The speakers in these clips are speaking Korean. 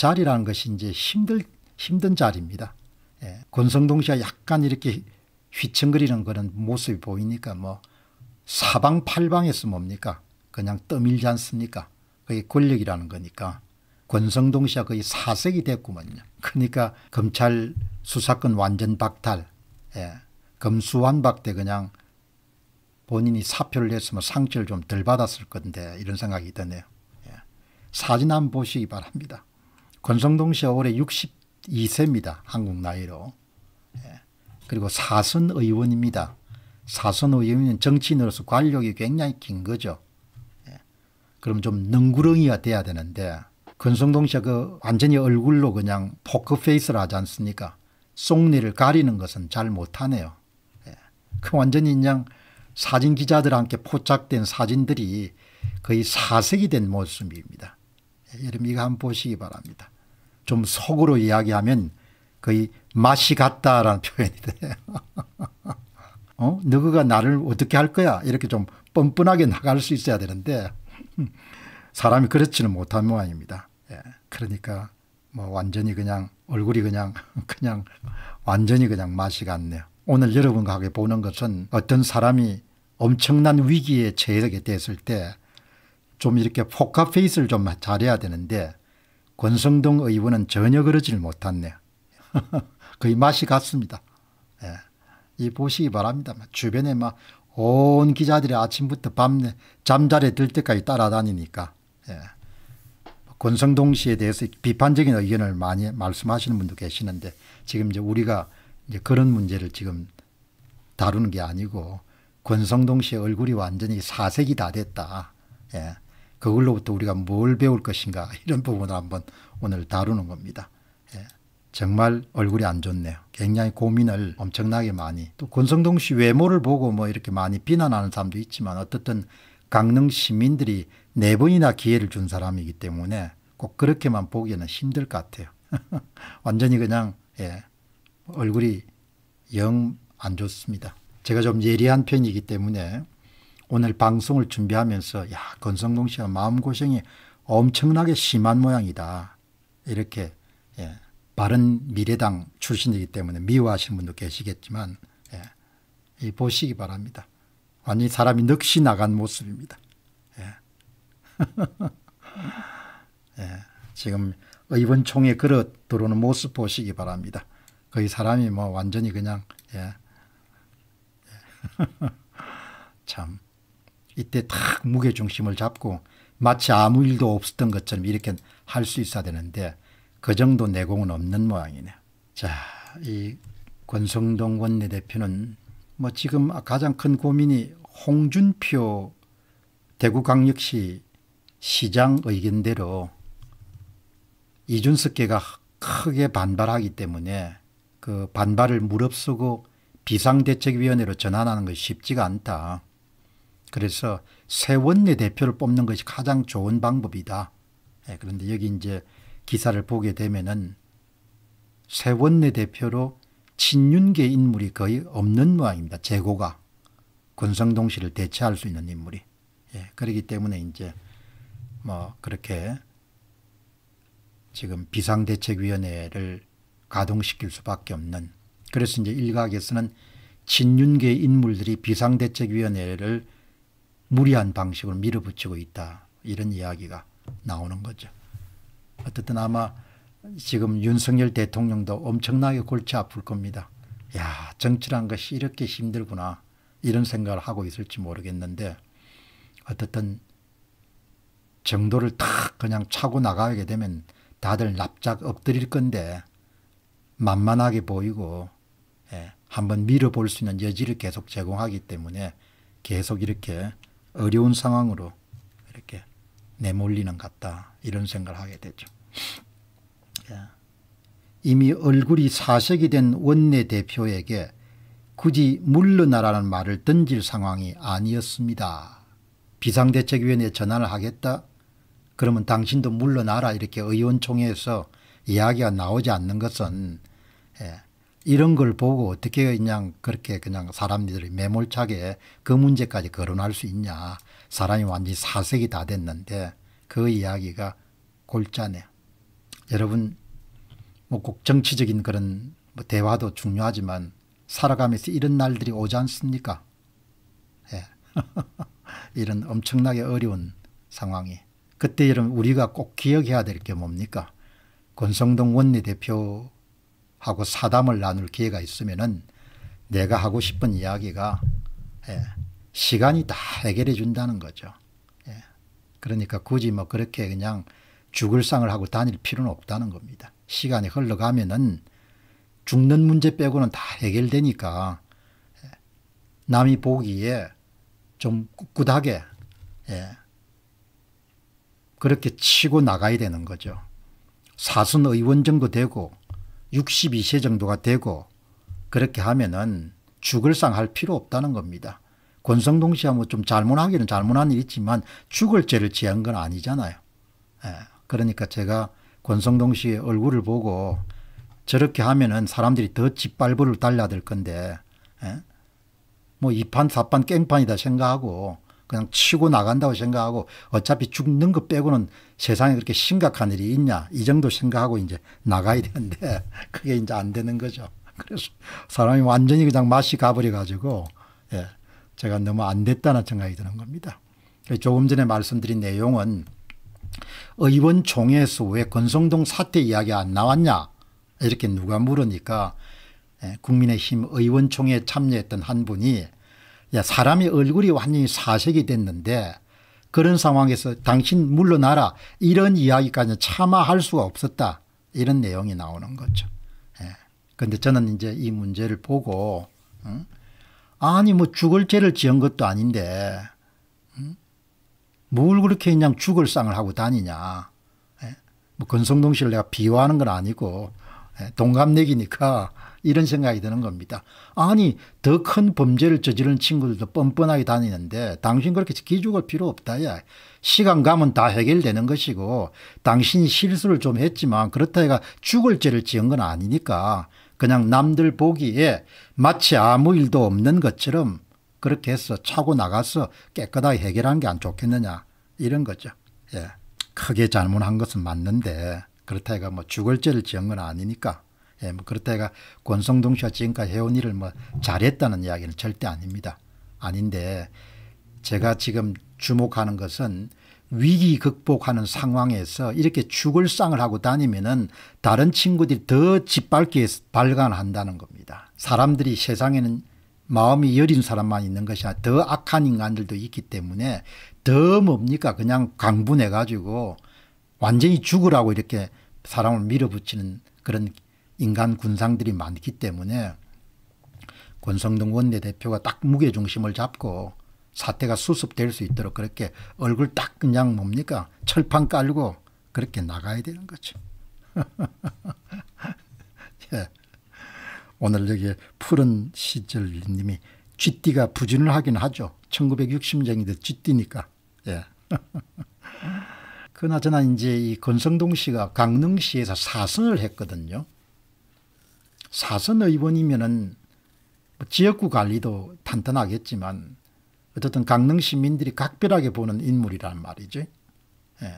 자리라는 것이 이제 힘들, 힘든 자리입니다. 예. 권성동 씨가 약간 이렇게 휘청거리는 그런 모습이 보이니까 뭐 사방팔방에서 뭡니까? 그냥 떠밀지 않습니까? 그게 권력이라는 거니까. 권성동 씨가 거의 사색이 됐구먼요. 그러니까 검찰 수사권 완전 박탈, 예. 검수완박대 그냥 본인이 사표를 냈으면 상처를 좀 덜 받았을 건데 이런 생각이 드네요. 예. 사진 한번 보시기 바랍니다. 권성동 씨가 올해 62세입니다. 한국 나이로. 예. 그리고 사선 의원입니다. 사선 의원은 정치인으로서 관력이 굉장히 긴 거죠. 예. 그럼 좀 능구렁이가 돼야 되는데 권성동 씨가 그 완전히 얼굴로 그냥 포크페이스를 하지 않습니까? 속내를 가리는 것은 잘 못하네요. 예. 그 완전히 그냥 사진 기자들한테 포착된 사진들이 거의 사색이 된 모습입니다. 여러분 이거 한 번 보시기 바랍니다. 좀 속으로 이야기하면 거의 맛이 같다라는 표현이 돼요. 어? 너가 나를 어떻게 할 거야? 이렇게 좀 뻔뻔하게 나갈 수 있어야 되는데 사람이 그렇지는 못한 모양입니다. 예. 그러니까 뭐 완전히 그냥 얼굴이 그냥 그냥 완전히 그냥 맛이 같네요. 오늘 여러분과 함께 보는 것은 어떤 사람이 엄청난 위기에 처하게 됐을 때좀 이렇게 포카 페이스를 좀 잘해야 되는데 권성동 의원은 전혀 그러질 못했네요. 거의 맛이 갔습니다. 예. 이 보시기 바랍니다. 주변에 막 온 기자들이 아침부터 밤 잠자리에 들 때까지 따라다니니까 예. 권성동 씨에 대해서 비판적인 의견을 많이 말씀하시는 분도 계시는데 지금 이제 우리가 이제 그런 문제를 지금 다루는 게 아니고 권성동 씨의 얼굴이 완전히 사색이 다 됐다. 예. 그걸로부터 우리가 뭘 배울 것인가 이런 부분을 한번 오늘 다루는 겁니다. 예. 정말 얼굴이 안 좋네요. 굉장히 고민을 엄청나게 많이 또 권성동 씨 외모를 보고 뭐 이렇게 많이 비난하는 사람도 있지만 어떻든 강릉 시민들이 네 번이나 기회를 준 사람이기 때문에 꼭 그렇게만 보기에는 힘들 것 같아요. 완전히 그냥 예, 얼굴이 영 안 좋습니다. 제가 좀 예리한 편이기 때문에 오늘 방송을 준비하면서 야건성동 씨가 마음고생이 엄청나게 심한 모양이다. 이렇게 예, 바른미래당 출신이기 때문에 미워하시는 분도 계시겠지만 예, 이 보시기 바랍니다. 완전히 사람이 넋이 나간 모습입니다. 예. 예 지금 의원총회 걸어 들어오는 모습 보시기 바랍니다. 거의 사람이 뭐 완전히 그냥 예. 참 이때 탁 무게중심을 잡고 마치 아무 일도 없었던 것처럼 이렇게 할 수 있어야 되는데 그 정도 내공은 없는 모양이네. 자, 이 권성동 원내대표는 뭐 지금 가장 큰 고민이 홍준표 대구광역시 시장 의견대로 이준석계가 크게 반발하기 때문에 그 반발을 무릅쓰고 비상대책위원회로 전환하는 것이 쉽지가 않다. 그래서 새 원내대표를 뽑는 것이 가장 좋은 방법이다. 예, 그런데 여기 이제 기사를 보게 되면은 새 원내대표로 친윤계 인물이 거의 없는 모양입니다. 재고가. 권성동 씨를 대체할 수 있는 인물이. 예, 그렇기 때문에 이제 뭐 그렇게 지금 비상대책위원회를 가동시킬 수밖에 없는 그래서 이제 일각에서는 친윤계 인물들이 비상대책위원회를 무리한 방식으로 밀어붙이고 있다. 이런 이야기가 나오는 거죠. 어쨌든 아마 지금 윤석열 대통령도 엄청나게 골치 아플 겁니다. 야 정치란 것이 이렇게 힘들구나 이런 생각을 하고 있을지 모르겠는데 어쨌든 정도를 탁 그냥 차고 나가게 되면 다들 납작 엎드릴 건데 만만하게 보이고 예, 한번 밀어볼 수 있는 여지를 계속 제공하기 때문에 계속 이렇게 어려운 상황으로 이렇게 내몰리는 같다 이런 생각을 하게 되죠. 예. 이미 얼굴이 사색이 된 원내대표에게 굳이 물러나라는 말을 던질 상황이 아니었습니다. 비상대책위원회에 전화를 하겠다? 그러면 당신도 물러나라 이렇게 의원총회에서 이야기가 나오지 않는 것은 예. 이런 걸 보고 어떻게 그냥 그렇게 그냥 사람들이 매몰차게 그 문제까지 거론할 수 있냐. 사람이 완전히 사색이 다 됐는데 그 이야기가 골자네. 여러분 뭐 꼭 정치적인 그런 뭐 대화도 중요하지만 살아가면서 이런 날들이 오지 않습니까? 예. 이런 엄청나게 어려운 상황이. 그때 여러분 우리가 꼭 기억해야 될 게 뭡니까? 권성동 원내대표 하고 사담을 나눌 기회가 있으면은 내가 하고 싶은 이야기가 예, 시간이 다 해결해 준다는 거죠. 예, 그러니까 굳이 뭐 그렇게 그냥 죽을 상을 하고 다닐 필요는 없다는 겁니다. 시간이 흘러가면은 죽는 문제 빼고는 다 해결되니까 예, 남이 보기에 좀 꿋꿋하게 예, 그렇게 치고 나가야 되는 거죠. 사순 의원 정도 되고 62세 정도가 되고 그렇게 하면은 죽을 상 할 필요 없다는 겁니다. 권성동 씨야 뭐좀 잘못하기는 잘못한 일있지만 죽을 죄를 지한 건 아니잖아요. 예. 그러니까 제가 권성동 씨의 얼굴을 보고 저렇게 하면은 사람들이 더짓밟부를 달려들 건데 예? 뭐 2판, 4판, 깽판이다 생각하고 그냥 치고 나간다고 생각하고 어차피 죽는 것 빼고는 세상에 그렇게 심각한 일이 있냐 이 정도 생각하고 이제 나가야 되는데 그게 이제 안 되는 거죠. 그래서 사람이 완전히 그냥 맛이 가버려 가지고 예, 제가 너무 안 됐다는 생각이 드는 겁니다. 조금 전에 말씀드린 내용은 의원총회에서 왜 건성동 사태 이야기 안 나왔냐 이렇게 누가 물으니까 예, 국민의힘 의원총회에 참여했던 한 분이 사람의 얼굴이 완전히 사색이 됐는데 그런 상황에서 당신 물러나라 이런 이야기까지 차마 할 수가 없었다. 이런 내용이 나오는 거죠. 그런데 예. 저는 이제 이 문제를 보고 응? 아니 뭐 죽을 죄를 지은 것도 아닌데 응? 뭘 그렇게 그냥 죽을 쌍을 하고 다니냐. 예? 뭐 건성동 씨를 내가 비호하는 건 아니고 예, 동갑내기니까 이런 생각이 드는 겁니다. 아니 더 큰 범죄를 저지른 친구들도 뻔뻔하게 다니는데 당신 그렇게 기죽을 필요 없다야. 시간 가면 다 해결되는 것이고 당신이 실수를 좀 했지만 그렇다 해가 죽을 죄를 지은 건 아니니까 그냥 남들 보기에 마치 아무 일도 없는 것처럼 그렇게 해서 차고 나가서 깨끗하게 해결한 게 안 좋겠느냐 이런 거죠. 예. 크게 잘못한 것은 맞는데 그렇다 해가 뭐 죽을 죄를 지은 건 아니니까 예, 뭐 그렇다 해가 권성동 씨가 지금까지 해온 일을 뭐 잘했다는 이야기는 절대 아닙니다. 아닌데 제가 지금 주목하는 것은 위기 극복하는 상황에서 이렇게 죽을 쌍을 하고 다니면은 다른 친구들이 더 짓밟기에 발간한다는 겁니다. 사람들이 세상에는 마음이 여린 사람만 있는 것이 아니라 더 악한 인간들도 있기 때문에 더 뭡니까 그냥 강분해 가지고 완전히 죽으라고 이렇게 사람을 밀어붙이는 그런 인간 군상들이 많기 때문에 권성동 원내대표가 딱 무게중심을 잡고 사태가 수습될 수 있도록 그렇게 얼굴 딱 그냥 뭡니까 철판 깔고 그렇게 나가야 되는 거죠. 예. 오늘 여기 푸른 시절님이 쥐띠가 부진을 하긴 하죠. 1960년이든 쥐띠니까. 예. 그나저나 이제 이 권성동 씨가 강릉시에서 사선을 했거든요. 사선 의원이면은 뭐 지역구 관리도 탄탄하겠지만 어쨌든 강릉 시민들이 각별하게 보는 인물이란 말이죠. 예.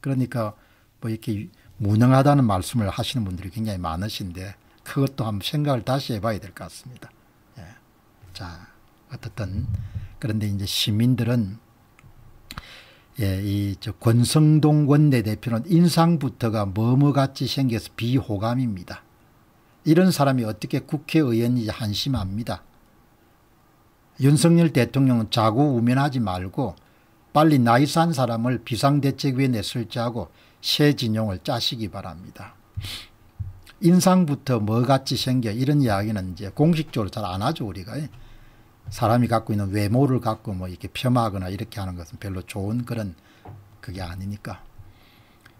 그러니까 뭐 이렇게 무능하다는 말씀을 하시는 분들이 굉장히 많으신데 그것도 한번 생각을 다시 해봐야 될 것 같습니다. 예. 자, 어쨌든 그런데 이제 시민들은 예, 이 저 권성동 원내대표는 인상부터가 뭐뭐같이 생겨서 비호감입니다. 이런 사람이 어떻게 국회의원인지 한심합니다. 윤석열 대통령은 자고우면하지 말고 빨리 나이 산 사람을 비상대책위에 냈을지 하고 새 진용을 짜시기 바랍니다. 인상부터 뭐같이 생겨 이런 이야기는 이제 공식적으로 잘 안 하죠 우리가. 예. 사람이 갖고 있는 외모를 갖고 뭐 이렇게 폄하하거나 이렇게 하는 것은 별로 좋은 그런 그게 아니니까.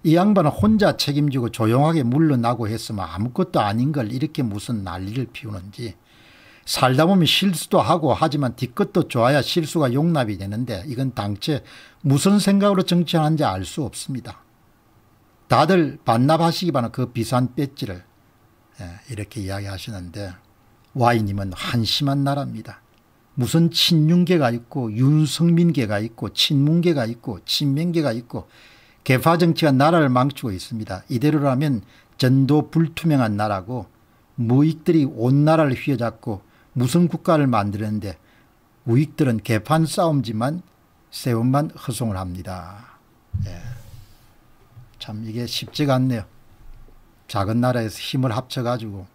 이 양반은 혼자 책임지고 조용하게 물러나고 했으면 아무것도 아닌 걸 이렇게 무슨 난리를 피우는지 살다 보면 실수도 하고 하지만 뒤끝도 좋아야 실수가 용납이 되는데 이건 당최 무슨 생각으로 정치하는지 알 수 없습니다. 다들 반납하시기 바는 그 비싼 배지를 예, 이렇게 이야기하시는데 와이님은 한심한 나라입니다. 무슨 친윤계가 있고 윤석민계가 있고 친문계가 있고 친명계가 있고 개파 정치가 나라를 망치고 있습니다. 이대로라면 전도 불투명한 나라고 무익들이 온 나라를 휘어잡고 무슨 국가를 만드는데 우익들은 개판 싸움지만 세움만 허송을 합니다. 예. 참 이게 쉽지가 않네요. 작은 나라에서 힘을 합쳐가지고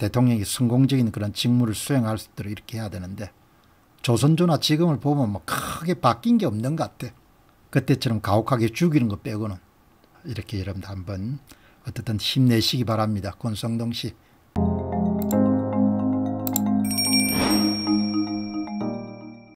대통령이 성공적인 그런 직무를 수행할 수 있도록 이렇게 해야 되는데 조선조나 지금을 보면 뭐 크게 바뀐 게 없는 것 같아. 그때처럼 가혹하게 죽이는 것 빼고는 이렇게 여러분들 한번 어쨌든 힘내시기 바랍니다. 권성동 씨.